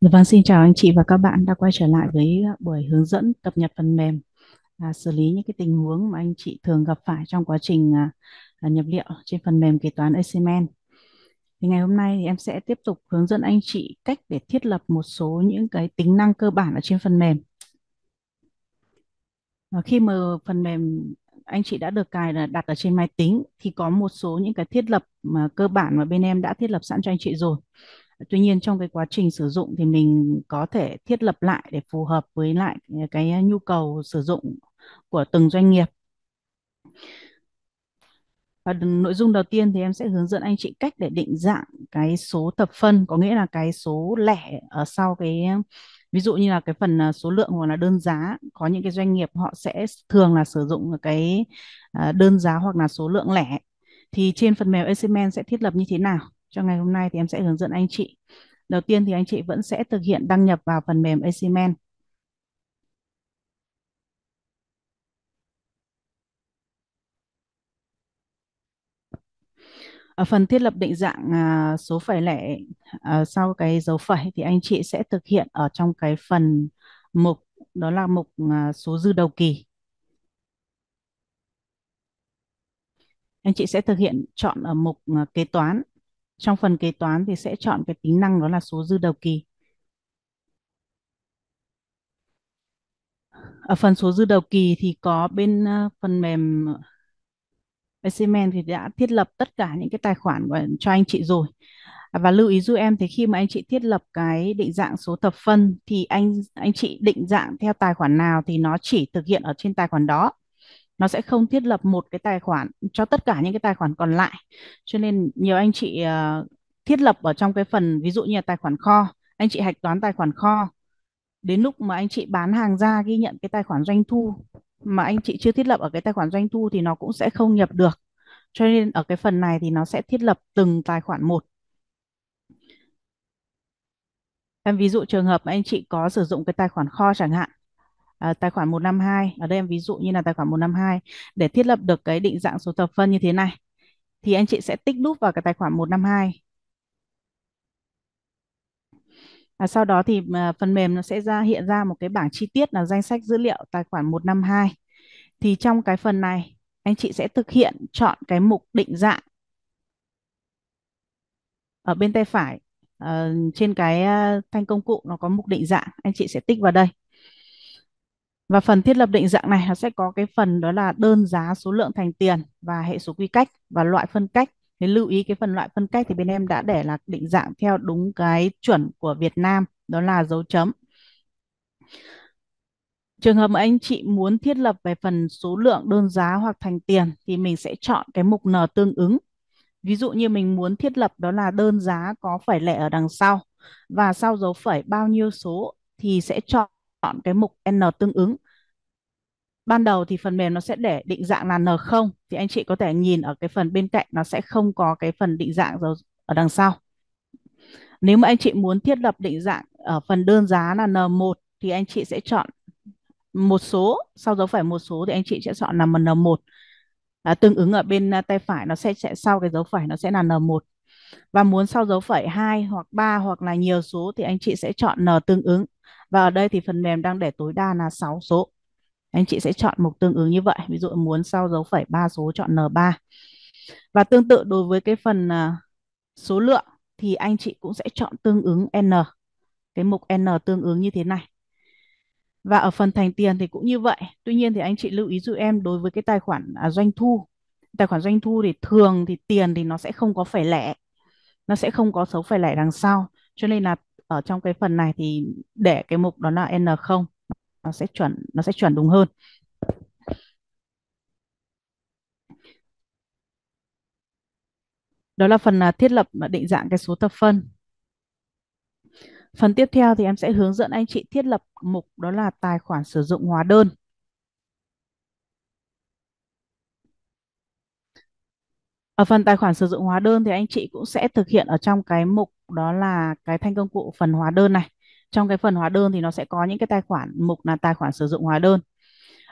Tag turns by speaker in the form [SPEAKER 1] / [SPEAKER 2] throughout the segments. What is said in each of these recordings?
[SPEAKER 1] Dạ vâng, xin chào anh chị và các bạn đã quay trở lại với buổi hướng dẫn cập nhật phần mềm à, xử lý những cái tình huống mà anh chị thường gặp phải trong quá trình à, à nhập liệu trên phần mềm kế toán Aximen. Thì ngày hôm nay thì em sẽ tiếp tục hướng dẫn anh chị cách để thiết lập một số những cái tính năng cơ bản ở trên phần mềm. À, khi mà phần mềm anh chị đã được cài là đặt ở trên máy tính thì có một số những cái thiết lập mà cơ bản mà bên em đã thiết lập sẵn cho anh chị rồi tuy nhiên trong cái quá trình sử dụng thì mình có thể thiết lập lại để phù hợp với lại cái nhu cầu sử dụng của từng doanh nghiệp và nội dung đầu tiên thì em sẽ hướng dẫn anh chị cách để định dạng cái số thập phân có nghĩa là cái số lẻ ở sau cái ví dụ như là cái phần à, số lượng hoặc là đơn giá có những cái doanh nghiệp họ sẽ thường là sử dụng cái à, đơn giá hoặc là số lượng lẻ thì trên phần mềm Acumen sẽ thiết lập như thế nào cho ngày hôm nay thì em sẽ hướng dẫn anh chị. Đầu tiên thì anh chị vẫn sẽ thực hiện đăng nhập vào phần mềm Asimen. Ở phần thiết lập định dạng à, số phẩy lẻ à, sau cái dấu phẩy thì anh chị sẽ thực hiện ở trong cái phần mục đó là mục à, số dư đầu kỳ. Anh chị sẽ thực hiện chọn ở mục kế toán trong phần kế toán thì sẽ chọn cái tính năng đó là số dư đầu kỳ. Ở phần số dư đầu kỳ thì có bên ờ, phần mềm ờ, Siemens thì đã thiết lập tất cả những cái tài khoản cho anh chị rồi. À, và lưu ý giúp em thì khi mà anh chị thiết lập cái định dạng số thập phân thì anh anh chị định dạng theo tài khoản nào thì nó chỉ thực hiện ở trên tài khoản đó nó sẽ không thiết lập một cái tài khoản cho tất cả những cái tài khoản còn lại cho nên nhiều anh chị uh, thiết lập ở trong cái phần ví dụ như là tài khoản kho anh chị hạch toán tài khoản kho đến lúc mà anh chị bán hàng ra ghi nhận cái tài khoản doanh thu mà anh chị chưa thiết lập ở cái tài khoản doanh thu thì nó cũng sẽ không nhập được cho nên ở cái phần này thì nó sẽ thiết lập từng tài khoản một em ví dụ trường hợp mà anh chị có sử dụng cái tài khoản kho chẳng hạn à, tài khoản 152 ở đây em ví dụ như là tài khoản 152 để thiết lập được cái định dạng số thập phân như thế này thì anh chị sẽ tích đúp vào cái tài khoản 152 À, sau đó thì à, phần mềm nó sẽ ra hiện ra một cái bảng chi tiết là danh sách dữ liệu tài khoản 152. Thì trong cái phần này anh chị sẽ thực hiện chọn cái mục định dạng ở bên tay phải à, trên cái à, thanh công cụ nó có mục định dạng anh chị sẽ tích vào đây. Và phần thiết lập định dạng này nó sẽ có cái phần đó là đơn giá số lượng thành tiền và hệ số quy cách và loại phân cách. Thì lưu ý cái phần loại phân cách thì bên em đã để là định dạng theo đúng cái chuẩn của Việt Nam, đó là dấu chấm. Trường hợp mà anh chị muốn thiết lập về phần số lượng đơn giá hoặc thành tiền thì mình sẽ chọn cái mục N tương ứng. Ví dụ như mình muốn thiết lập đó là đơn giá có phẩy lẻ ở đằng sau và sau dấu phẩy bao nhiêu số thì sẽ chọn chọn cái mục N tương ứng. Ban đầu thì phần mềm nó sẽ để định dạng là N0 thì anh chị có thể nhìn ở cái phần bên cạnh nó sẽ không có cái phần định dạng ở đằng sau. Nếu mà anh chị muốn thiết lập định dạng ở phần đơn giá là N1 thì anh chị sẽ chọn một số sau dấu phẩy một số thì anh chị sẽ chọn là N1 à, tương ứng ở bên uh, tay phải nó sẽ sẽ sau cái dấu phẩy nó sẽ là N1 và muốn sau dấu phẩy 2 hoặc 3 hoặc là nhiều số thì anh chị sẽ chọn N tương ứng và ở đây thì phần mềm đang để tối đa là 6 số. Anh chị sẽ chọn mục tương ứng như vậy. Ví dụ muốn sau dấu phẩy 3 số chọn N3. Và tương tự đối với cái phần à, số lượng thì anh chị cũng sẽ chọn tương ứng N. Cái mục N tương ứng như thế này. Và ở phần thành tiền thì cũng như vậy. Tuy nhiên thì anh chị lưu ý giúp em đối với cái tài khoản à, doanh thu. Tài khoản doanh thu thì thường thì tiền thì nó sẽ không có phẩy lẻ. Nó sẽ không có dấu phẩy lẻ đằng sau. Cho nên là ở trong cái phần này thì để cái mục đó là n0 nó sẽ chuẩn nó sẽ chuẩn đúng hơn đó là phần à, thiết lập định dạng cái số thập phân phần tiếp theo thì em sẽ hướng dẫn anh chị thiết lập mục đó là tài khoản sử dụng hóa đơn ở phần tài khoản sử dụng hóa đơn thì anh chị cũng sẽ thực hiện ở trong cái mục đó là cái thanh công cụ phần hóa đơn này trong cái phần hóa đơn thì nó sẽ có những cái tài khoản mục là tài khoản sử dụng hóa đơn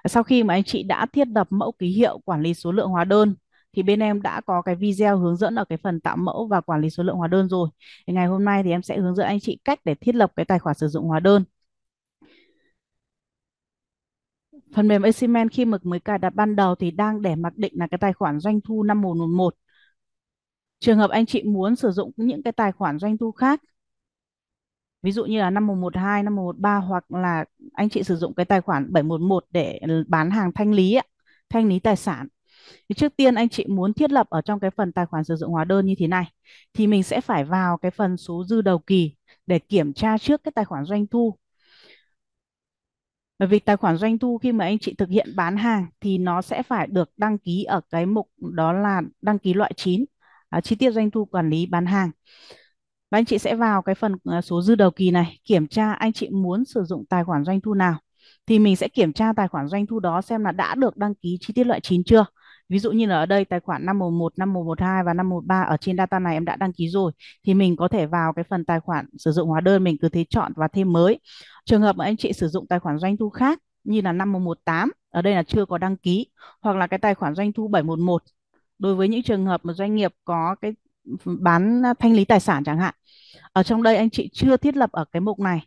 [SPEAKER 1] sau khi mà anh chị đã thiết lập mẫu ký hiệu quản lý số lượng hóa đơn thì bên em đã có cái video hướng dẫn ở cái phần tạo mẫu và quản lý số lượng hóa đơn rồi. Thì ngày hôm nay thì em sẽ hướng dẫn anh chị cách để thiết lập cái tài khoản sử dụng hóa đơn. Phần mềm Aximen khi mực mới cài đặt ban đầu thì đang để mặc định là cái tài khoản doanh thu năm 111 Trường hợp anh chị muốn sử dụng những cái tài khoản doanh thu khác, ví dụ như là 5112, 5113 hoặc là anh chị sử dụng cái tài khoản 711 để bán hàng thanh lý, thanh lý tài sản. Thì trước tiên anh chị muốn thiết lập ở trong cái phần tài khoản sử dụng hóa đơn như thế này thì mình sẽ phải vào cái phần số dư đầu kỳ để kiểm tra trước cái tài khoản doanh thu. Bởi vì tài khoản doanh thu khi mà anh chị thực hiện bán hàng thì nó sẽ phải được đăng ký ở cái mục đó là đăng ký loại 9. Ờ, chi tiết doanh thu quản lý bán hàng và anh chị sẽ vào cái phần ờ, số dư đầu kỳ này kiểm tra anh chị muốn sử dụng tài khoản doanh thu nào thì mình sẽ kiểm tra tài khoản doanh thu đó xem là đã được đăng ký chi tiết loại 9 chưa. Ví dụ như là ở đây tài khoản 511, 5112 và 513 ở trên data này em đã đăng ký rồi thì mình có thể vào cái phần tài khoản sử dụng hóa đơn mình cứ thế chọn và thêm mới. Trường hợp mà anh chị sử dụng tài khoản doanh thu khác như là 5118 ở đây là chưa có đăng ký hoặc là cái tài khoản doanh thu 711 đối với những trường hợp mà doanh nghiệp có cái bán thanh lý tài sản chẳng hạn ở trong đây anh chị chưa thiết lập ở cái mục này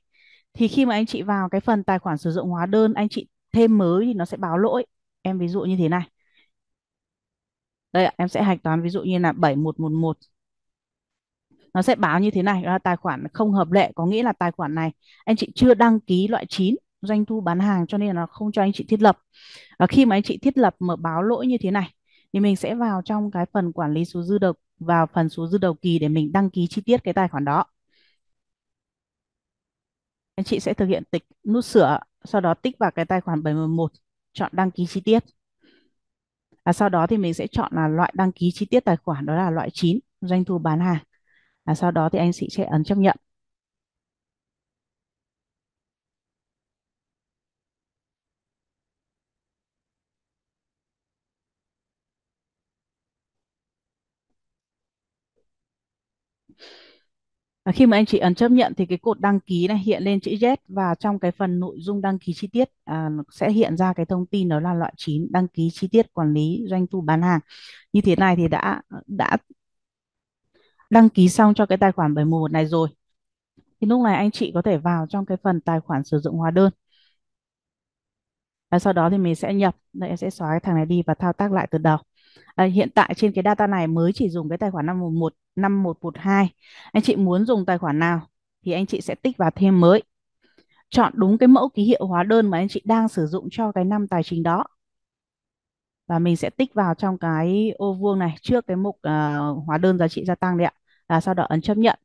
[SPEAKER 1] thì khi mà anh chị vào cái phần tài khoản sử dụng hóa đơn anh chị thêm mới thì nó sẽ báo lỗi em ví dụ như thế này đây em sẽ hạch toán ví dụ như là 7111 nó sẽ báo như thế này là tài khoản không hợp lệ có nghĩa là tài khoản này anh chị chưa đăng ký loại 9 doanh thu bán hàng cho nên là nó không cho anh chị thiết lập và khi mà anh chị thiết lập mở báo lỗi như thế này thì mình sẽ vào trong cái phần quản lý số dư đầu vào phần số dư đầu kỳ để mình đăng ký chi tiết cái tài khoản đó anh chị sẽ thực hiện tích nút sửa sau đó tích vào cái tài khoản 711 chọn đăng ký chi tiết và sau đó thì mình sẽ chọn là loại đăng ký chi tiết tài khoản đó là loại 9 doanh thu bán hàng và sau đó thì anh chị sẽ ấn chấp nhận À, khi mà anh chị ấn chấp nhận thì cái cột đăng ký này hiện lên chữ Z và trong cái phần nội dung đăng ký chi tiết à, sẽ hiện ra cái thông tin đó là loại 9 đăng ký chi tiết quản lý doanh thu bán hàng. Như thế này thì đã đã đăng ký xong cho cái tài khoản 711 này rồi. Thì lúc này anh chị có thể vào trong cái phần tài khoản sử dụng hóa đơn. và sau đó thì mình sẽ nhập, đây em sẽ xóa cái thằng này đi và thao tác lại từ đầu à, hiện tại trên cái data này mới chỉ dùng cái tài khoản 511 5112 anh chị muốn dùng tài khoản nào thì anh chị sẽ tích vào thêm mới chọn đúng cái mẫu ký hiệu hóa đơn mà anh chị đang sử dụng cho cái năm tài chính đó và mình sẽ tích vào trong cái ô vuông này trước cái mục uh, hóa đơn giá trị gia tăng đấy ạ và sau đó ấn chấp nhận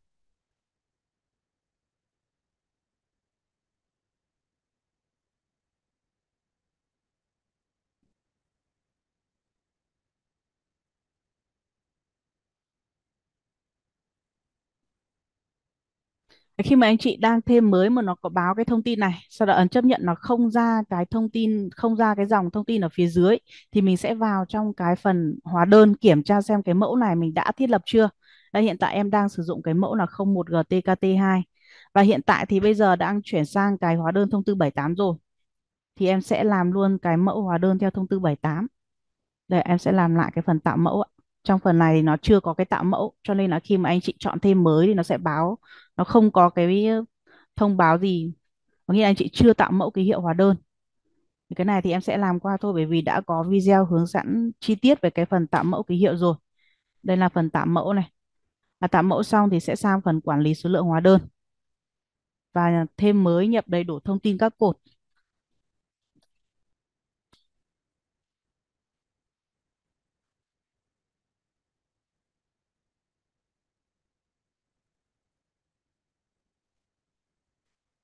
[SPEAKER 1] khi mà anh chị đang thêm mới mà nó có báo cái thông tin này sau đó ấn chấp nhận nó không ra cái thông tin không ra cái dòng thông tin ở phía dưới thì mình sẽ vào trong cái phần hóa đơn kiểm tra xem cái mẫu này mình đã thiết lập chưa đây hiện tại em đang sử dụng cái mẫu là 01 GTKT2 và hiện tại thì bây giờ đang chuyển sang cái hóa đơn thông tư 78 rồi thì em sẽ làm luôn cái mẫu hóa đơn theo thông tư 78 đây em sẽ làm lại cái phần tạo mẫu ạ trong phần này nó chưa có cái tạo mẫu cho nên là khi mà anh chị chọn thêm mới thì nó sẽ báo nó không có cái thông báo gì có nghĩa là anh chị chưa tạo mẫu ký hiệu hóa đơn thì cái này thì em sẽ làm qua thôi bởi vì đã có video hướng dẫn chi tiết về cái phần tạo mẫu ký hiệu rồi đây là phần tạo mẫu này và tạo mẫu xong thì sẽ sang phần quản lý số lượng hóa đơn và thêm mới nhập đầy đủ thông tin các cột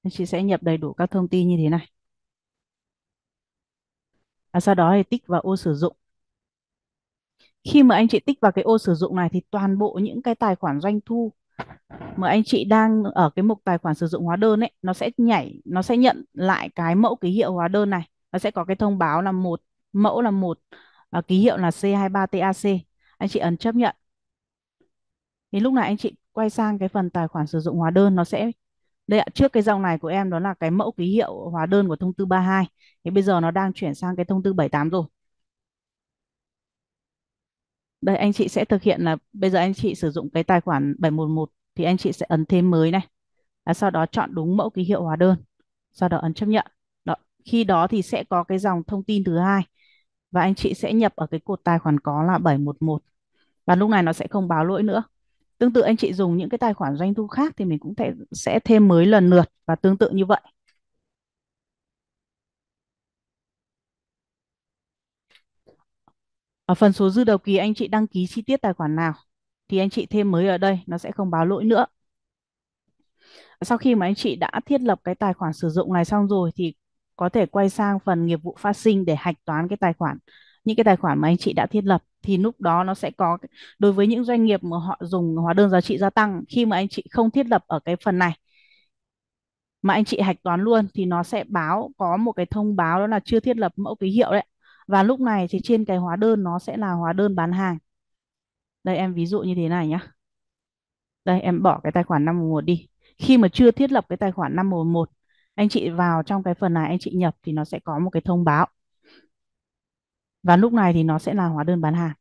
[SPEAKER 1] Thì chị sẽ nhập đầy đủ các thông tin như thế này. Và sau đó thì tích vào ô sử dụng. Khi mà anh chị tích vào cái ô sử dụng này thì toàn bộ những cái tài khoản doanh thu mà anh chị đang ở cái mục tài khoản sử dụng hóa đơn ấy, nó sẽ nhảy, nó sẽ nhận lại cái mẫu ký hiệu hóa đơn này. Nó sẽ có cái thông báo là một mẫu là một à, ký hiệu là C23TAC. Anh chị ấn chấp nhận. Thì lúc này anh chị quay sang cái phần tài khoản sử dụng hóa đơn nó sẽ đây ạ, trước cái dòng này của em đó là cái mẫu ký hiệu hóa đơn của thông tư 32. Thì bây giờ nó đang chuyển sang cái thông tư 78 rồi. Đây anh chị sẽ thực hiện là bây giờ anh chị sử dụng cái tài khoản 711 thì anh chị sẽ ấn thêm mới này. À, sau đó chọn đúng mẫu ký hiệu hóa đơn. Sau đó ấn chấp nhận. Đó. Khi đó thì sẽ có cái dòng thông tin thứ hai và anh chị sẽ nhập ở cái cột tài khoản có là 711. Và lúc này nó sẽ không báo lỗi nữa. Tương tự anh chị dùng những cái tài khoản doanh thu khác thì mình cũng thể, sẽ thêm mới lần lượt và tương tự như vậy. Ở phần số dư đầu kỳ anh chị đăng ký chi tiết tài khoản nào thì anh chị thêm mới ở đây nó sẽ không báo lỗi nữa. Sau khi mà anh chị đã thiết lập cái tài khoản sử dụng này xong rồi thì có thể quay sang phần nghiệp vụ phát sinh để hạch toán cái tài khoản những cái tài khoản mà anh chị đã thiết lập thì lúc đó nó sẽ có đối với những doanh nghiệp mà họ dùng hóa đơn giá trị gia tăng khi mà anh chị không thiết lập ở cái phần này mà anh chị hạch toán luôn thì nó sẽ báo có một cái thông báo đó là chưa thiết lập mẫu ký hiệu đấy và lúc này thì trên cái hóa đơn nó sẽ là hóa đơn bán hàng đây em ví dụ như thế này nhá đây em bỏ cái tài khoản 511 đi khi mà chưa thiết lập cái tài khoản 511 anh chị vào trong cái phần này anh chị nhập thì nó sẽ có một cái thông báo và lúc này thì nó sẽ là hóa đơn bán hàng.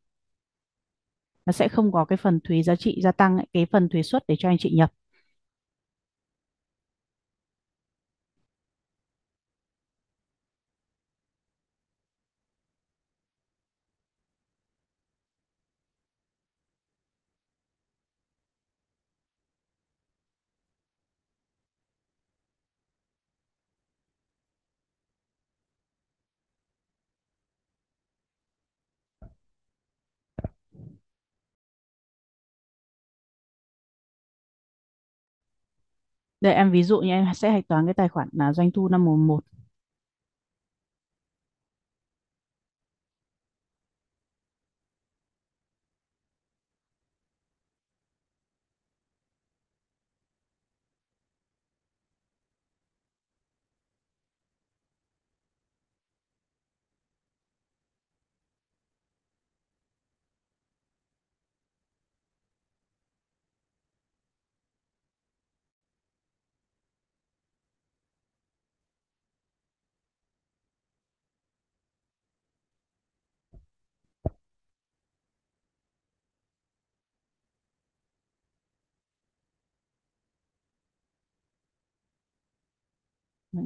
[SPEAKER 1] Nó sẽ không có cái phần thuế giá trị gia tăng, cái phần thuế suất để cho anh chị nhập. Đây em ví dụ như em sẽ hạch toán cái tài khoản là doanh thu năm mùng 1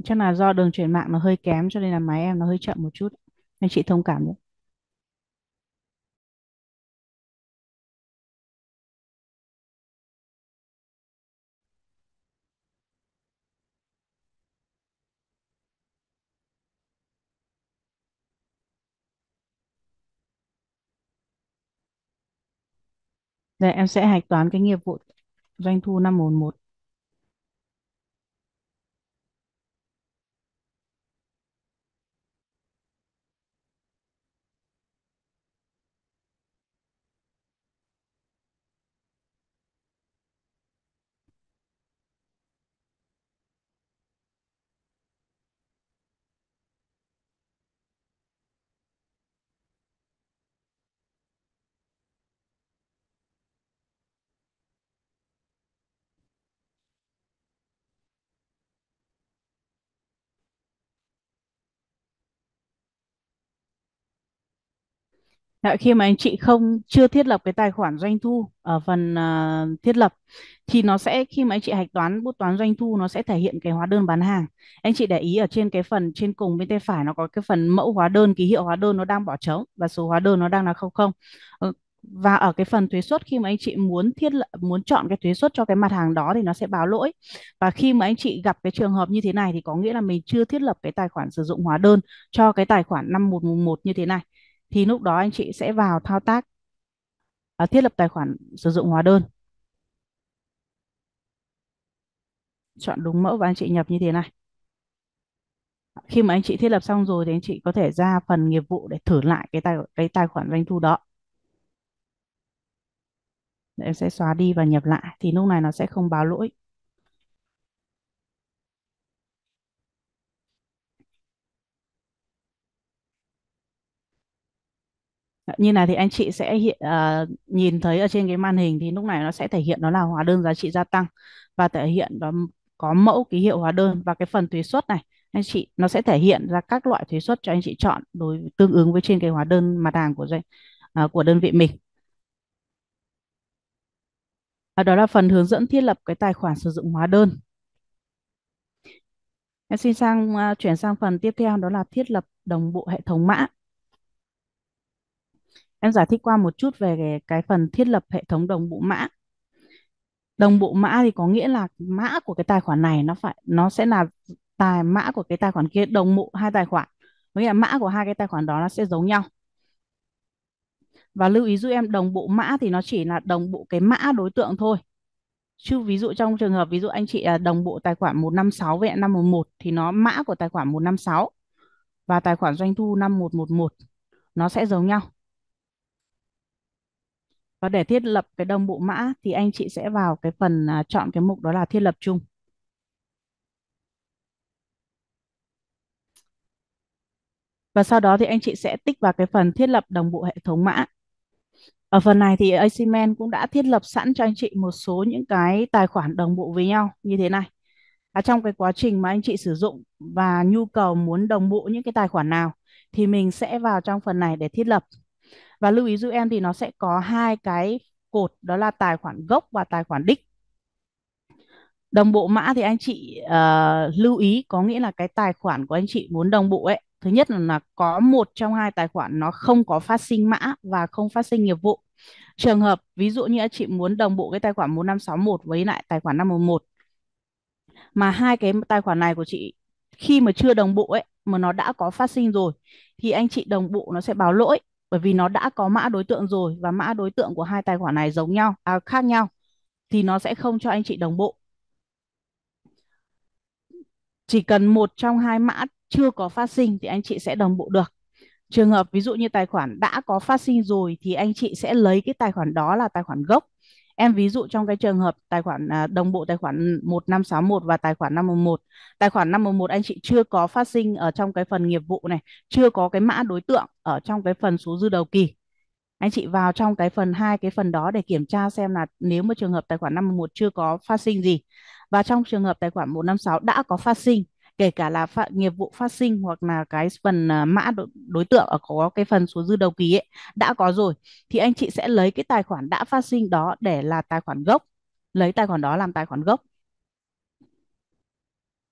[SPEAKER 1] chắc là do đường truyền mạng nó hơi kém cho nên là máy em nó hơi chậm một chút nên chị thông cảm nhé Đây, em sẽ hạch toán cái nghiệp vụ doanh thu năm 11. À, khi mà anh chị không chưa thiết lập cái tài khoản doanh thu ở phần à, thiết lập thì nó sẽ khi mà anh chị hạch toán bút toán doanh thu nó sẽ thể hiện cái hóa đơn bán hàng. Anh chị để ý ở trên cái phần trên cùng bên tay phải nó có cái phần mẫu hóa đơn, ký hiệu hóa đơn nó đang bỏ trống và số hóa đơn nó đang là không không. Ừ, và ở cái phần thuế suất khi mà anh chị muốn thiết lập muốn chọn cái thuế suất cho cái mặt hàng đó thì nó sẽ báo lỗi. Và khi mà anh chị gặp cái trường hợp như thế này thì có nghĩa là mình chưa thiết lập cái tài khoản sử dụng hóa đơn cho cái tài khoản năm 5111 như thế này thì lúc đó anh chị sẽ vào thao tác à, thiết lập tài khoản sử dụng hóa đơn chọn đúng mẫu và anh chị nhập như thế này khi mà anh chị thiết lập xong rồi thì anh chị có thể ra phần nghiệp vụ để thử lại cái tài cái tài khoản doanh thu đó để em sẽ xóa đi và nhập lại thì lúc này nó sẽ không báo lỗi như này thì anh chị sẽ hiện uh, ờ, nhìn thấy ở trên cái màn hình thì lúc này nó sẽ thể hiện nó là hóa đơn giá trị gia tăng và thể hiện đó có mẫu ký hiệu hóa đơn và cái phần thuế suất này anh chị nó sẽ thể hiện ra các loại thuế suất cho anh chị chọn đối tương ứng với trên cái hóa đơn mặt hàng của doanh uh, của đơn vị mình à, đó là phần hướng dẫn thiết lập cái tài khoản sử dụng hóa đơn em xin sang uh, chuyển sang phần tiếp theo đó là thiết lập đồng bộ hệ thống mã em giải thích qua một chút về cái, cái phần thiết lập hệ thống đồng bộ mã đồng bộ mã thì có nghĩa là mã của cái tài khoản này nó phải nó sẽ là tài mã của cái tài khoản kia đồng bộ hai tài khoản có nghĩa là mã của hai cái tài khoản đó nó sẽ giống nhau và lưu ý giúp em đồng bộ mã thì nó chỉ là đồng bộ cái mã đối tượng thôi chứ ví dụ trong trường hợp ví dụ anh chị à, đồng bộ tài khoản 156 với 511 thì nó mã của tài khoản 156 và tài khoản doanh thu 5111 nó sẽ giống nhau và để thiết lập cái đồng bộ mã thì anh chị sẽ vào cái phần à, chọn cái mục đó là thiết lập chung và sau đó thì anh chị sẽ tích vào cái phần thiết lập đồng bộ hệ thống mã ở phần này thì Asimen cũng đã thiết lập sẵn cho anh chị một số những cái tài khoản đồng bộ với nhau như thế này à, trong cái quá trình mà anh chị sử dụng và nhu cầu muốn đồng bộ những cái tài khoản nào thì mình sẽ vào trong phần này để thiết lập và lưu ý giúp em thì nó sẽ có hai cái cột đó là tài khoản gốc và tài khoản đích đồng bộ mã thì anh chị uh, lưu ý có nghĩa là cái tài khoản của anh chị muốn đồng bộ ấy thứ nhất là, có một trong hai tài khoản nó không có phát sinh mã và không phát sinh nghiệp vụ trường hợp ví dụ như anh chị muốn đồng bộ cái tài khoản 4561 với lại tài khoản 511 mà hai cái tài khoản này của chị khi mà chưa đồng bộ ấy mà nó đã có phát sinh rồi thì anh chị đồng bộ nó sẽ báo lỗi bởi vì nó đã có mã đối tượng rồi và mã đối tượng của hai tài khoản này giống nhau à, khác nhau thì nó sẽ không cho anh chị đồng bộ chỉ cần một trong hai mã chưa có phát sinh thì anh chị sẽ đồng bộ được trường hợp ví dụ như tài khoản đã có phát sinh rồi thì anh chị sẽ lấy cái tài khoản đó là tài khoản gốc Em ví dụ trong cái trường hợp tài khoản à, đồng bộ tài khoản 1561 và tài khoản 511. Tài khoản 511 anh chị chưa có phát sinh ở trong cái phần nghiệp vụ này, chưa có cái mã đối tượng ở trong cái phần số dư đầu kỳ. Anh chị vào trong cái phần hai cái phần đó để kiểm tra xem là nếu mà trường hợp tài khoản 511 chưa có phát sinh gì và trong trường hợp tài khoản 156 đã có phát sinh kể cả là phạ, nghiệp vụ phát sinh hoặc là cái phần uh, mã đối, đối tượng ở có cái phần số dư đầu kỳ ấy đã có rồi thì anh chị sẽ lấy cái tài khoản đã phát sinh đó để là tài khoản gốc lấy tài khoản đó làm tài khoản gốc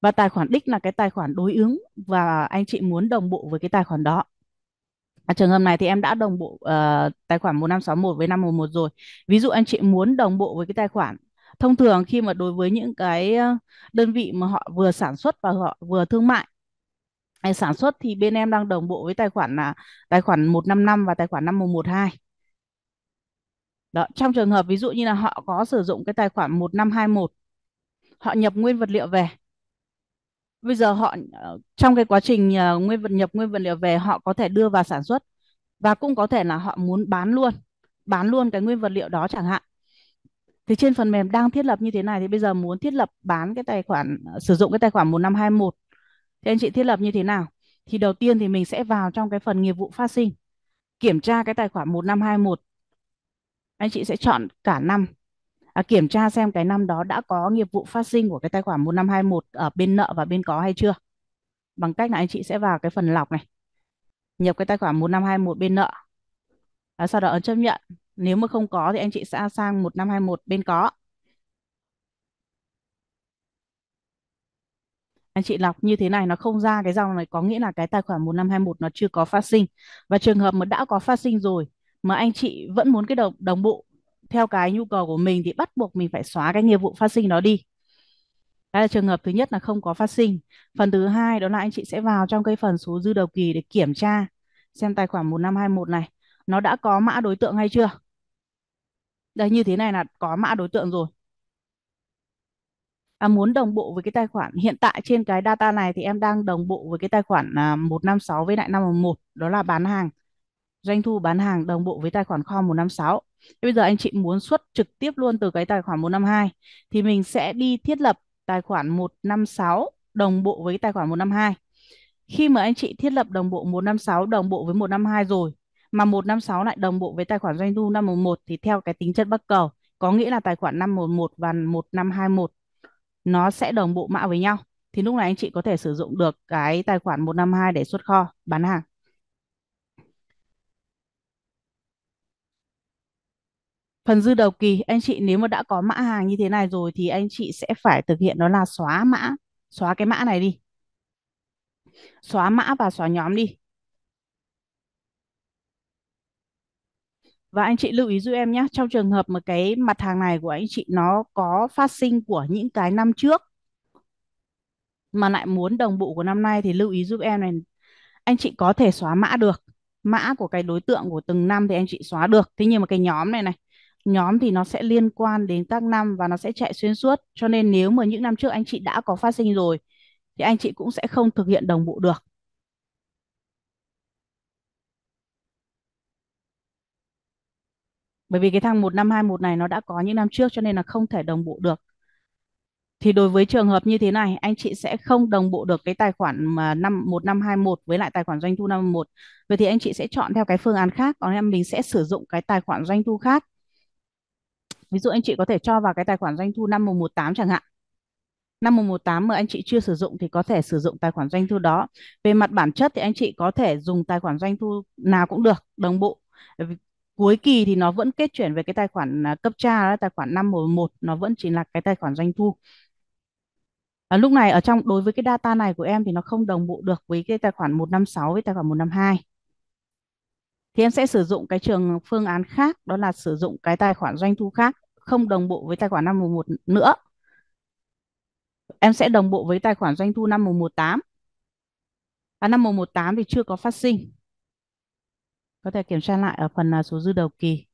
[SPEAKER 1] và tài khoản đích là cái tài khoản đối ứng và anh chị muốn đồng bộ với cái tài khoản đó À, trường hợp này thì em đã đồng bộ uh, tài khoản 1561 với 511 rồi. Ví dụ anh chị muốn đồng bộ với cái tài khoản thông thường khi mà đối với những cái đơn vị mà họ vừa sản xuất và họ vừa thương mại à, sản xuất thì bên em đang đồng bộ với tài khoản là tài khoản 155 và tài khoản 5112. Đó, trong trường hợp ví dụ như là họ có sử dụng cái tài khoản 1521, họ nhập nguyên vật liệu về. Bây giờ họ ờ, trong cái quá trình ờ, nguyên vật nhập nguyên vật liệu về họ có thể đưa vào sản xuất và cũng có thể là họ muốn bán luôn, bán luôn cái nguyên vật liệu đó chẳng hạn thì trên phần mềm đang thiết lập như thế này thì bây giờ muốn thiết lập bán cái tài khoản ờ, sử dụng cái tài khoản 1521 thì anh chị thiết lập như thế nào? Thì đầu tiên thì mình sẽ vào trong cái phần nghiệp vụ phát sinh kiểm tra cái tài khoản 1521 anh chị sẽ chọn cả năm à, kiểm tra xem cái năm đó đã có nghiệp vụ phát sinh của cái tài khoản 1521 ở bên nợ và bên có hay chưa bằng cách là anh chị sẽ vào cái phần lọc này nhập cái tài khoản 1521 bên nợ à, sau đó ấn chấp nhận nếu mà không có thì anh chị sẽ sang 1521 bên có. Anh chị lọc như thế này nó không ra cái dòng này có nghĩa là cái tài khoản 1521 nó chưa có phát sinh. Và trường hợp mà đã có phát sinh rồi mà anh chị vẫn muốn cái đồng, đồng bộ theo cái nhu cầu của mình thì bắt buộc mình phải xóa cái nghiệp vụ phát sinh đó đi. Đây là trường hợp thứ nhất là không có phát sinh. Phần thứ hai đó là anh chị sẽ vào trong cái phần số dư đầu kỳ để kiểm tra xem tài khoản 1521 này nó đã có mã đối tượng hay chưa. Đây như thế này là có mã đối tượng rồi. À, muốn đồng bộ với cái tài khoản hiện tại trên cái data này thì em đang đồng bộ với cái tài khoản à, 156 với lại 511 đó là bán hàng. Doanh thu bán hàng đồng bộ với tài khoản kho 156. Thế bây giờ anh chị muốn xuất trực tiếp luôn từ cái tài khoản 152 thì mình sẽ đi thiết lập tài khoản 156 đồng bộ với tài khoản 152. Khi mà anh chị thiết lập đồng bộ 156 đồng bộ với 152 rồi mà 156 lại đồng bộ với tài khoản doanh thu năm 11 thì theo cái tính chất bắc cầu có nghĩa là tài khoản 511 và 1521 nó sẽ đồng bộ mã với nhau thì lúc này anh chị có thể sử dụng được cái tài khoản 152 để xuất kho bán hàng. Phần dư đầu kỳ, anh chị nếu mà đã có mã hàng như thế này rồi thì anh chị sẽ phải thực hiện đó là xóa mã, xóa cái mã này đi. Xóa mã và xóa nhóm đi. và anh chị lưu ý giúp em nhé trong trường hợp mà cái mặt hàng này của anh chị nó có phát sinh của những cái năm trước mà lại muốn đồng bộ của năm nay thì lưu ý giúp em này anh chị có thể xóa mã được mã của cái đối tượng của từng năm thì anh chị xóa được thế nhưng mà cái nhóm này này nhóm thì nó sẽ liên quan đến các năm và nó sẽ chạy xuyên suốt cho nên nếu mà những năm trước anh chị đã có phát sinh rồi thì anh chị cũng sẽ không thực hiện đồng bộ được Bởi vì cái thang thằng 1521 này nó đã có những năm trước cho nên là không thể đồng bộ được. Thì đối với trường hợp như thế này, anh chị sẽ không đồng bộ được cái tài khoản mà năm năm 1521 với lại tài khoản doanh thu năm một Vậy thì anh chị sẽ chọn theo cái phương án khác, còn em mình sẽ sử dụng cái tài khoản doanh thu khác. Ví dụ anh chị có thể cho vào cái tài khoản doanh thu năm 1118 chẳng hạn. Năm 1118 mà anh chị chưa sử dụng thì có thể sử dụng tài khoản doanh thu đó. Về mặt bản chất thì anh chị có thể dùng tài khoản doanh thu nào cũng được, đồng bộ cuối kỳ thì nó vẫn kết chuyển về cái tài khoản à, cấp tra đó, tài khoản 511 nó vẫn chỉ là cái tài khoản doanh thu à, lúc này ở trong đối với cái data này của em thì nó không đồng bộ được với cái tài khoản 156 với tài khoản 152 thì em sẽ sử dụng cái trường phương án khác đó là sử dụng cái tài khoản doanh thu khác không đồng bộ với tài khoản 511 nữa em sẽ đồng bộ với tài khoản doanh thu 5118 và 5118 thì chưa có phát sinh có thể kiểm tra lại ở phần là số dư đầu kỳ.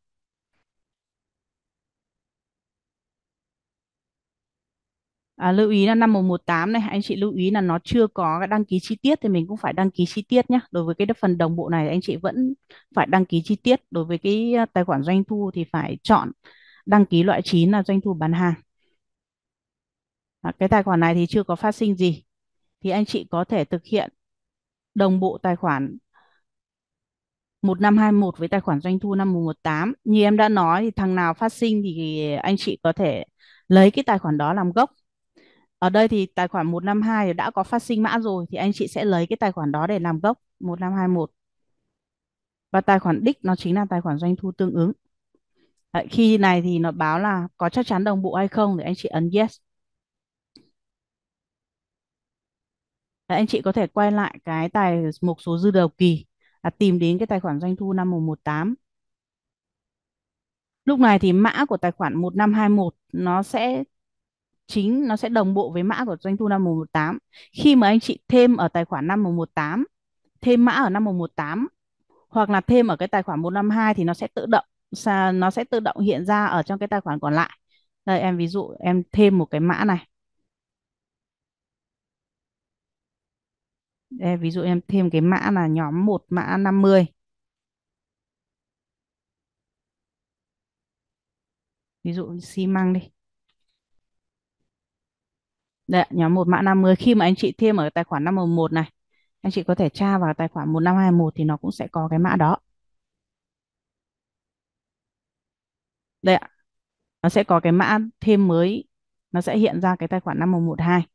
[SPEAKER 1] À, lưu ý là năm 118 này anh chị lưu ý là nó chưa có đăng ký chi tiết thì mình cũng phải đăng ký chi tiết nhé. Đối với cái phần đồng bộ này anh chị vẫn phải đăng ký chi tiết. Đối với cái à, tài khoản doanh thu thì phải chọn đăng ký loại 9 là doanh thu bán hàng. À, cái tài khoản này thì chưa có phát sinh gì. Thì anh chị có thể thực hiện đồng bộ tài khoản một năm hai một với tài khoản doanh thu năm một tám như em đã nói thì thằng nào phát sinh thì anh chị có thể lấy cái tài khoản đó làm gốc ở đây thì tài khoản 152 đã có phát sinh mã rồi thì anh chị sẽ lấy cái tài khoản đó để làm gốc 1521 và tài khoản đích nó chính là tài khoản doanh thu tương ứng Đấy, khi này thì nó báo là có chắc chắn đồng bộ hay không thì anh chị ấn yes Đấy, anh chị có thể quay lại cái tài mục số dư đầu kỳ là tìm đến cái tài khoản doanh thu năm 118. Lúc này thì mã của tài khoản 1521 nó sẽ chính nó sẽ đồng bộ với mã của doanh thu năm 118. Khi mà anh chị thêm ở tài khoản năm 118, thêm mã ở năm 118 hoặc là thêm ở cái tài khoản 152 thì nó sẽ tự động nó sẽ tự động hiện ra ở trong cái tài khoản còn lại. Đây em ví dụ em thêm một cái mã này Đây, ví dụ em thêm cái mã là nhóm một mã 50. Ví dụ xi măng đi. Đấy, nhóm một mã 50 khi mà anh chị thêm ở tài khoản 511 này, anh chị có thể tra vào tài khoản 1521 thì nó cũng sẽ có cái mã đó. Đây ạ. Nó sẽ có cái mã thêm mới, nó sẽ hiện ra cái tài khoản 512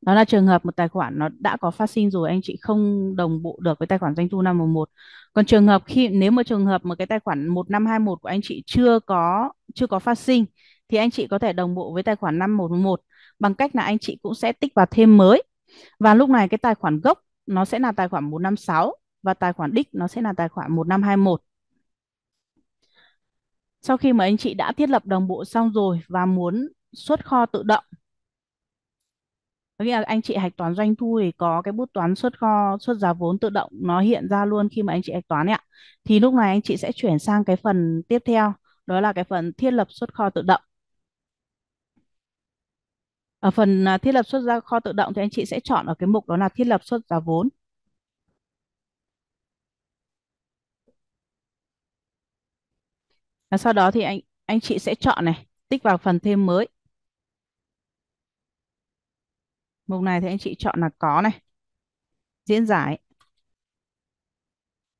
[SPEAKER 1] đó là trường hợp một tài khoản nó đã có phát sinh rồi anh chị không đồng bộ được với tài khoản doanh thu năm một còn trường hợp khi nếu mà trường hợp mà cái tài khoản một năm hai một của anh chị chưa có chưa có phát sinh thì anh chị có thể đồng bộ với tài khoản năm một một bằng cách là anh chị cũng sẽ tích vào thêm mới và lúc này cái tài khoản gốc nó sẽ là tài khoản một năm sáu và tài khoản đích nó sẽ là tài khoản một năm hai một sau khi mà anh chị đã thiết lập đồng bộ xong rồi và muốn xuất kho tự động có nghĩa là anh chị hạch toán doanh thu thì có cái bút toán xuất kho, xuất giá vốn tự động nó hiện ra luôn khi mà anh chị hạch toán ấy ạ. Thì lúc này anh chị sẽ chuyển sang cái phần tiếp theo, đó là cái phần thiết lập xuất kho tự động. Ở phần à, thiết lập xuất ra kho tự động thì anh chị sẽ chọn ở cái mục đó là thiết lập xuất giá vốn. Và sau đó thì anh anh chị sẽ chọn này, tích vào phần thêm mới. Mục này thì anh chị chọn là có này. Diễn giải.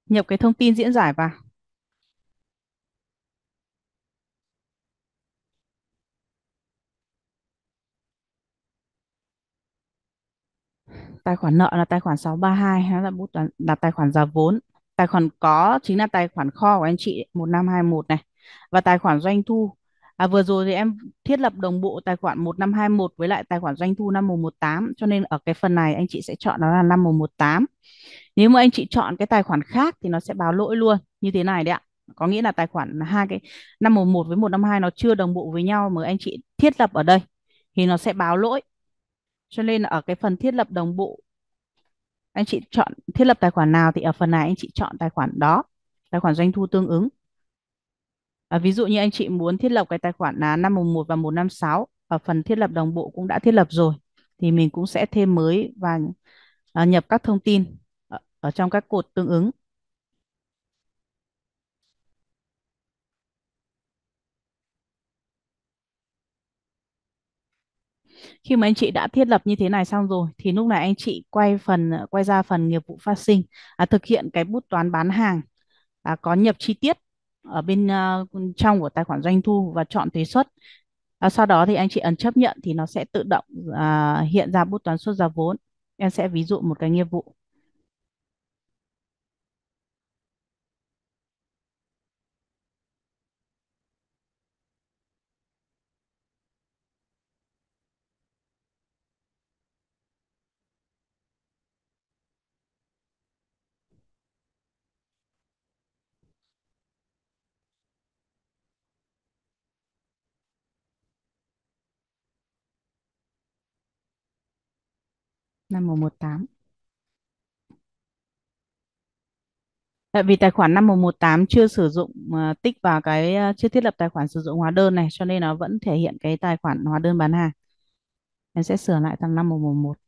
[SPEAKER 1] Nhập cái thông tin diễn giải vào. Tài khoản nợ là tài khoản 632, nó là bút là, tài khoản giá vốn. Tài khoản có chính là tài khoản kho của anh chị 1521 này. Và tài khoản doanh thu À, vừa rồi thì em thiết lập đồng bộ tài khoản 1521 với lại tài khoản doanh thu 5118 cho nên ở cái phần này anh chị sẽ chọn đó là 5118. Nếu mà anh chị chọn cái tài khoản khác thì nó sẽ báo lỗi luôn như thế này đấy ạ. Có nghĩa là tài khoản hai cái 511 với 152 nó chưa đồng bộ với nhau mà anh chị thiết lập ở đây thì nó sẽ báo lỗi. Cho nên ở cái phần thiết lập đồng bộ anh chị chọn thiết lập tài khoản nào thì ở phần này anh chị chọn tài khoản đó, tài khoản doanh thu tương ứng. À, ví dụ như anh chị muốn thiết lập cái tài khoản là 511 và 156 và phần thiết lập đồng bộ cũng đã thiết lập rồi thì mình cũng sẽ thêm mới và à, nhập các thông tin ở, ở trong các cột tương ứng. Khi mà anh chị đã thiết lập như thế này xong rồi thì lúc này anh chị quay phần quay ra phần nghiệp vụ phát sinh, à, thực hiện cái bút toán bán hàng, à, có nhập chi tiết ở bên uh, trong của tài khoản doanh thu và chọn thuế suất. À, sau đó thì anh chị ấn chấp nhận thì nó sẽ tự động à, hiện ra bút toán suất giá vốn. Em sẽ ví dụ một cái nghiệp vụ. 5.118. Tại vì tài khoản 5118 chưa sử dụng uh, tích vào cái uh, chưa thiết lập tài khoản sử dụng hóa đơn này cho nên nó vẫn thể hiện cái tài khoản hóa đơn bán hàng. Em sẽ sửa lại thành 5111.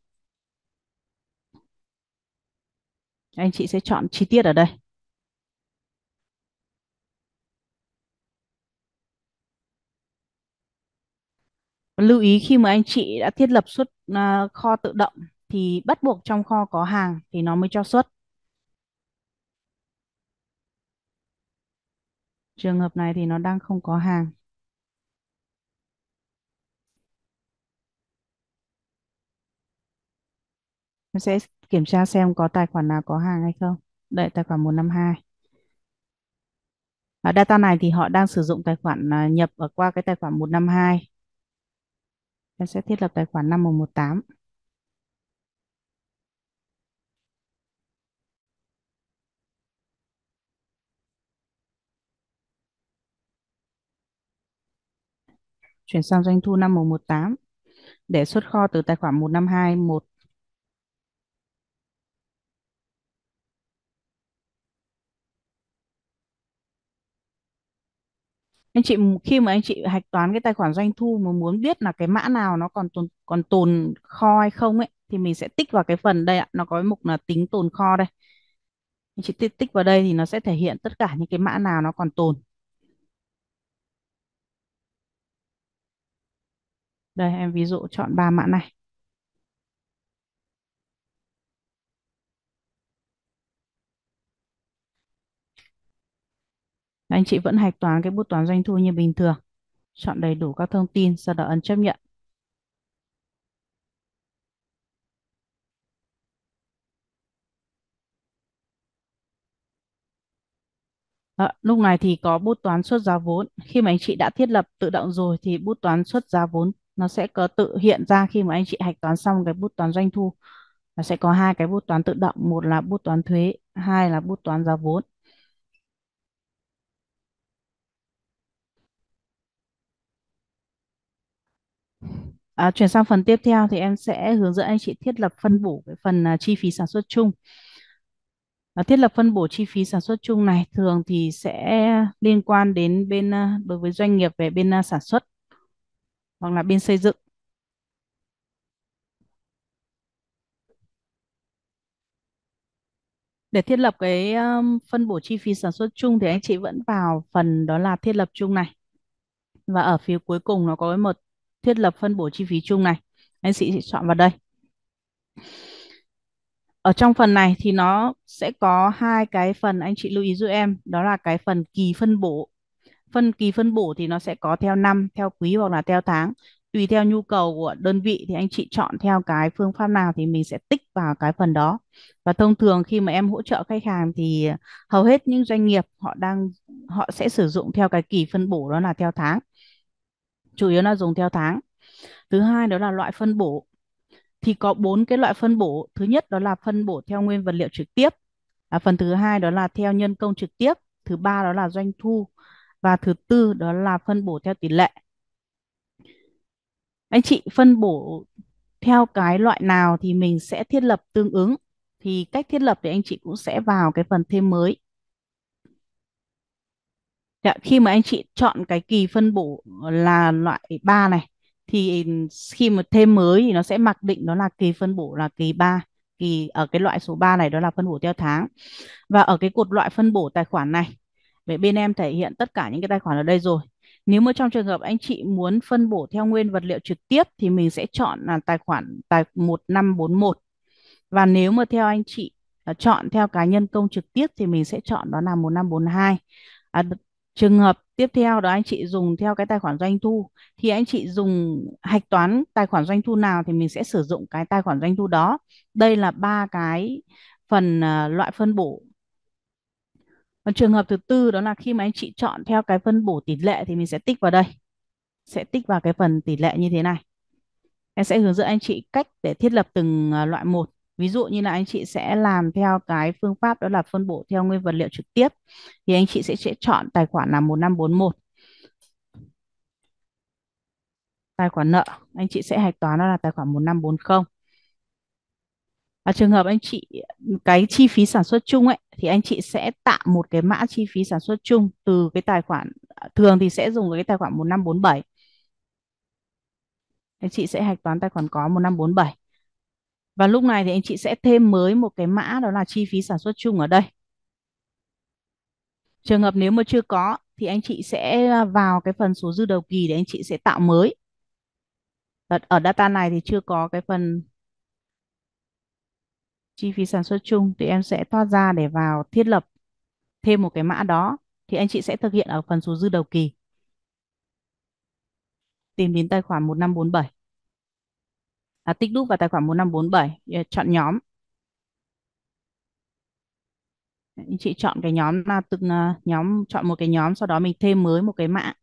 [SPEAKER 1] Anh chị sẽ chọn chi tiết ở đây. Lưu ý khi mà anh chị đã thiết lập xuất uh, à, kho tự động thì bắt buộc trong kho có hàng thì nó mới cho xuất. Trường hợp này thì nó đang không có hàng. Nó sẽ kiểm tra xem có tài khoản nào có hàng hay không. Đây, tài khoản 152. Ở data này thì họ đang sử dụng tài khoản à, nhập ở qua cái tài khoản 152. Em sẽ thiết lập tài khoản 5118. chuyển sang doanh thu năm 118 để xuất kho từ tài khoản 1521 anh chị khi mà anh chị hạch toán cái tài khoản doanh thu mà muốn biết là cái mã nào nó còn tồn còn tồn kho hay không ấy thì mình sẽ tích vào cái phần đây ạ nó có cái mục là tính tồn kho đây anh chị tích tích vào đây thì nó sẽ thể hiện tất cả những cái mã nào nó còn tồn Đây em ví dụ chọn ba mã này. Anh chị vẫn hạch toán cái bút toán doanh thu như bình thường. Chọn đầy đủ các thông tin, sau đó ấn chấp nhận. À, lúc này thì có bút toán xuất giá vốn. Khi mà anh chị đã thiết lập tự động rồi thì bút toán xuất giá vốn nó sẽ có tự hiện ra khi mà anh chị hạch toán xong cái bút toán doanh thu nó sẽ có hai cái bút toán tự động một là bút toán thuế hai là bút toán giá vốn À, chuyển sang phần tiếp theo thì em sẽ hướng dẫn anh chị thiết lập phân bổ cái phần uh, chi phí sản xuất chung. À, thiết lập phân bổ chi phí sản xuất chung này thường thì sẽ liên quan đến bên uh, đối với doanh nghiệp về bên uh, sản xuất hoặc là bên xây dựng. Để thiết lập cái um, phân bổ chi phí sản xuất chung thì anh chị vẫn vào phần đó là thiết lập chung này. Và ở phía cuối cùng nó có một thiết lập phân bổ chi phí chung này. Anh chị sẽ chọn vào đây. Ở trong phần này thì nó sẽ có hai cái phần anh chị lưu ý giúp em. Đó là cái phần kỳ phân bổ phân kỳ phân bổ thì nó sẽ có theo năm theo quý hoặc là theo tháng tùy theo nhu cầu của đơn vị thì anh chị chọn theo cái phương pháp nào thì mình sẽ tích vào cái phần đó và thông thường khi mà em hỗ trợ khách hàng thì hầu hết những doanh nghiệp họ đang họ sẽ sử dụng theo cái kỳ phân bổ đó là theo tháng chủ yếu là dùng theo tháng thứ hai đó là loại phân bổ thì có bốn cái loại phân bổ thứ nhất đó là phân bổ theo nguyên vật liệu trực tiếp à, phần thứ hai đó là theo nhân công trực tiếp thứ ba đó là doanh thu và thứ tư đó là phân bổ theo tỷ lệ anh chị phân bổ theo cái loại nào thì mình sẽ thiết lập tương ứng thì cách thiết lập thì anh chị cũng sẽ vào cái phần thêm mới Dạ, khi mà anh chị chọn cái kỳ phân bổ là loại 3 này thì khi mà thêm mới thì nó sẽ mặc định đó là kỳ phân bổ là kỳ 3 kỳ ở cái loại số 3 này đó là phân bổ theo tháng và ở cái cột loại phân bổ tài khoản này Vậy bên em thể hiện tất cả những cái tài khoản ở đây rồi. Nếu mà trong trường hợp anh chị muốn phân bổ theo nguyên vật liệu trực tiếp thì mình sẽ chọn là tài khoản tài 1541. Và nếu mà theo anh chị à, chọn theo cá nhân công trực tiếp thì mình sẽ chọn đó là 1542. À, trường hợp tiếp theo đó anh chị dùng theo cái tài khoản doanh thu thì anh chị dùng hạch toán tài khoản doanh thu nào thì mình sẽ sử dụng cái tài khoản doanh thu đó. Đây là ba cái phần uh, loại phân bổ còn trường hợp thứ tư đó là khi mà anh chị chọn theo cái phân bổ tỷ lệ thì mình sẽ tích vào đây sẽ tích vào cái phần tỷ lệ như thế này em sẽ hướng dẫn anh chị cách để thiết lập từng à, loại một ví dụ như là anh chị sẽ làm theo cái phương pháp đó là phân bổ theo nguyên vật liệu trực tiếp thì anh chị sẽ, sẽ chọn tài khoản là 1541 tài khoản nợ anh chị sẽ hạch toán đó là tài khoản 1540 và trường hợp anh chị cái chi phí sản xuất chung ấy thì anh chị sẽ tạo một cái mã chi phí sản xuất chung từ cái tài khoản thường thì sẽ dùng cái tài khoản 1547 anh chị sẽ hạch toán tài khoản có 1547 và lúc này thì anh chị sẽ thêm mới một cái mã đó là chi phí sản xuất chung ở đây trường hợp nếu mà chưa có thì anh chị sẽ vào cái phần số dư đầu kỳ để anh chị sẽ tạo mới ở data này thì chưa có cái phần chi phí sản xuất chung thì em sẽ thoát ra để vào thiết lập thêm một cái mã đó thì anh chị sẽ thực hiện ở phần số dư đầu kỳ. Tìm đến tài khoản 1547. À, tích đúc vào tài khoản 1547, chọn nhóm. Anh chị chọn cái nhóm là từng nhóm chọn một cái nhóm sau đó mình thêm mới một cái mã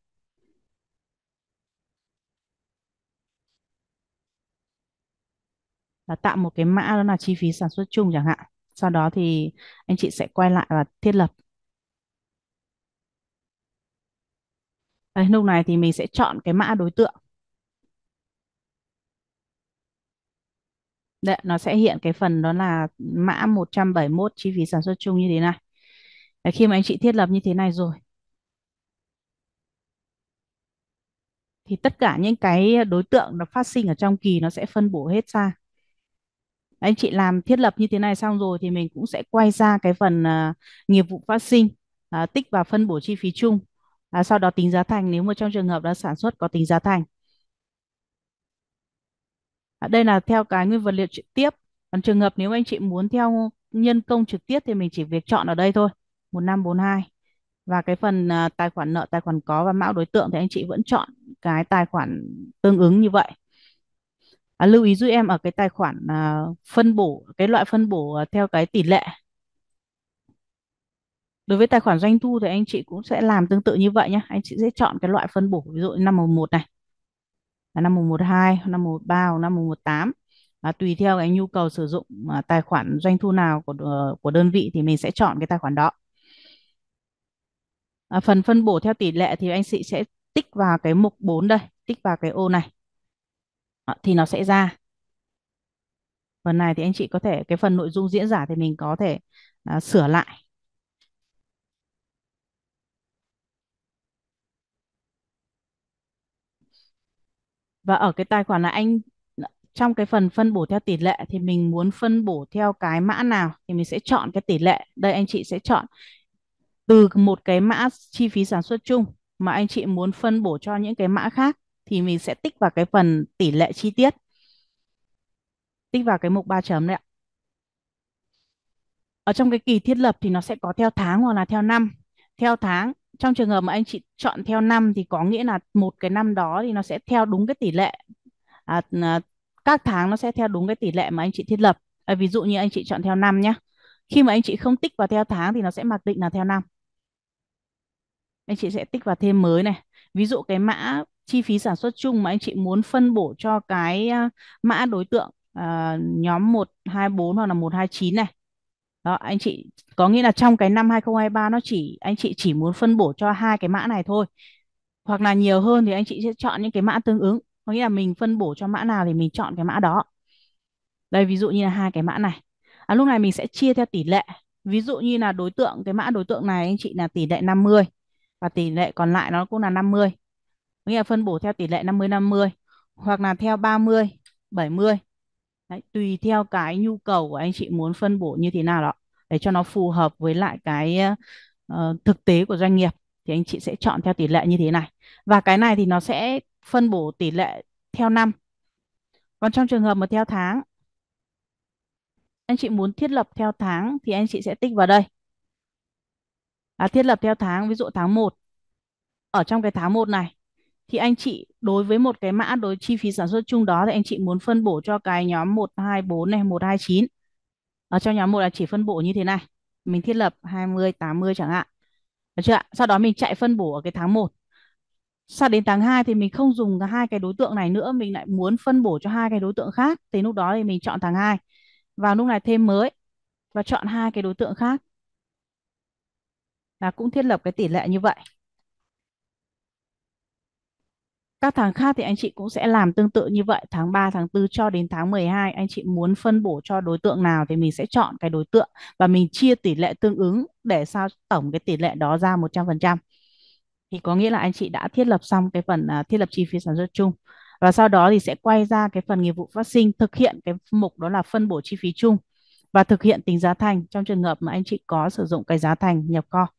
[SPEAKER 1] là tạo một cái mã đó là chi phí sản xuất chung chẳng hạn sau đó thì anh chị sẽ quay lại và thiết lập Đấy, lúc này thì mình sẽ chọn cái mã đối tượng Đấy, nó sẽ hiện cái phần đó là mã 171 chi phí sản xuất chung như thế này. Đấy, khi mà anh chị thiết lập như thế này rồi. Thì tất cả những cái đối tượng nó phát sinh ở trong kỳ nó sẽ phân bổ hết ra anh chị làm thiết lập như thế này xong rồi thì mình cũng sẽ quay ra cái phần à, nghiệp vụ phát sinh à, tích và phân bổ chi phí chung à, sau đó tính giá thành nếu mà trong trường hợp đã sản xuất có tính giá thành à, đây là theo cái nguyên vật liệu trực tiếp còn trường hợp nếu anh chị muốn theo nhân công trực tiếp thì mình chỉ việc chọn ở đây thôi 1542 và cái phần à, tài khoản nợ tài khoản có và mã đối tượng thì anh chị vẫn chọn cái tài khoản tương ứng như vậy à, lưu ý giúp em ở cái tài khoản à, phân bổ cái loại phân bổ à, theo cái tỷ lệ đối với tài khoản doanh thu thì anh chị cũng sẽ làm tương tự như vậy nhé anh chị sẽ chọn cái loại phân bổ ví dụ năm một một này à, năm một một hai năm một ba năm một một tám À, tùy theo cái nhu cầu sử dụng à, tài khoản doanh thu nào của ờ, của đơn vị thì mình sẽ chọn cái tài khoản đó. À, phần phân bổ theo tỷ lệ thì anh chị sẽ tích vào cái mục 4 đây, tích vào cái ô này à, thì nó sẽ ra phần này thì anh chị có thể cái phần nội dung diễn giả thì mình có thể à, sửa lại và ở cái tài khoản là anh trong cái phần phân bổ theo tỷ lệ thì mình muốn phân bổ theo cái mã nào thì mình sẽ chọn cái tỷ lệ đây anh chị sẽ chọn từ một cái mã chi phí sản xuất chung mà anh chị muốn phân bổ cho những cái mã khác thì mình sẽ tích vào cái phần tỷ lệ chi tiết. Tích vào cái mục 3 chấm đấy ạ. Ở trong cái kỳ thiết lập thì nó sẽ có theo tháng hoặc là theo năm. Theo tháng, trong trường hợp mà anh chị chọn theo năm thì có nghĩa là một cái năm đó thì nó sẽ theo đúng cái tỷ lệ. À, à các tháng nó sẽ theo đúng cái tỷ lệ mà anh chị thiết lập. À, ví dụ như anh chị chọn theo năm nhé. Khi mà anh chị không tích vào theo tháng thì nó sẽ mặc định là theo năm. Anh chị sẽ tích vào thêm mới này. Ví dụ cái mã chi phí sản xuất chung mà anh chị muốn phân bổ cho cái à, mã đối tượng à, nhóm 124 hoặc là 129 này. Đó, anh chị có nghĩa là trong cái năm 2023 nó chỉ anh chị chỉ muốn phân bổ cho hai cái mã này thôi. Hoặc là nhiều hơn thì anh chị sẽ chọn những cái mã tương ứng. Có nghĩa là mình phân bổ cho mã nào thì mình chọn cái mã đó. Đây ví dụ như là hai cái mã này. À, lúc này mình sẽ chia theo tỷ lệ. Ví dụ như là đối tượng cái mã đối tượng này anh chị là tỷ lệ 50 và tỷ lệ còn lại nó cũng là 50 nghĩa là phân bổ theo tỷ lệ 50 50 hoặc là theo 30 70 Đấy, tùy theo cái nhu cầu của anh chị muốn phân bổ như thế nào đó để cho nó phù hợp với lại cái uh, thực tế của doanh nghiệp thì anh chị sẽ chọn theo tỷ lệ như thế này và cái này thì nó sẽ phân bổ tỷ lệ theo năm còn trong trường hợp mà theo tháng anh chị muốn thiết lập theo tháng thì anh chị sẽ tích vào đây à, thiết lập theo tháng ví dụ tháng 1 ở trong cái tháng 1 này thì anh chị đối với một cái mã đối chi phí sản xuất chung đó thì anh chị muốn phân bổ cho cái nhóm 124 này 129 ở ờ, cho nhóm một là chỉ phân bổ như thế này mình thiết lập 20 80 chẳng hạn được chưa ạ sau đó mình chạy phân bổ ở cái tháng 1 sau đến tháng 2 thì mình không dùng hai cái đối tượng này nữa mình lại muốn phân bổ cho hai cái đối tượng khác thì lúc đó thì mình chọn tháng 2 vào lúc này thêm mới và chọn hai cái đối tượng khác là cũng thiết lập cái tỷ lệ như vậy các tháng khác thì anh chị cũng sẽ làm tương tự như vậy tháng 3, tháng 4 cho đến tháng 12 anh chị muốn phân bổ cho đối tượng nào thì mình sẽ chọn cái đối tượng và mình chia tỷ lệ tương ứng để sao tổng cái tỷ lệ đó ra 100%. Thì có nghĩa là anh chị đã thiết lập xong cái phần uh, thiết lập chi phí sản xuất chung và sau đó thì sẽ quay ra cái phần nghiệp vụ phát sinh thực hiện cái mục đó là phân bổ chi phí chung và thực hiện tính giá thành trong trường hợp mà anh chị có sử dụng cái giá thành nhập kho.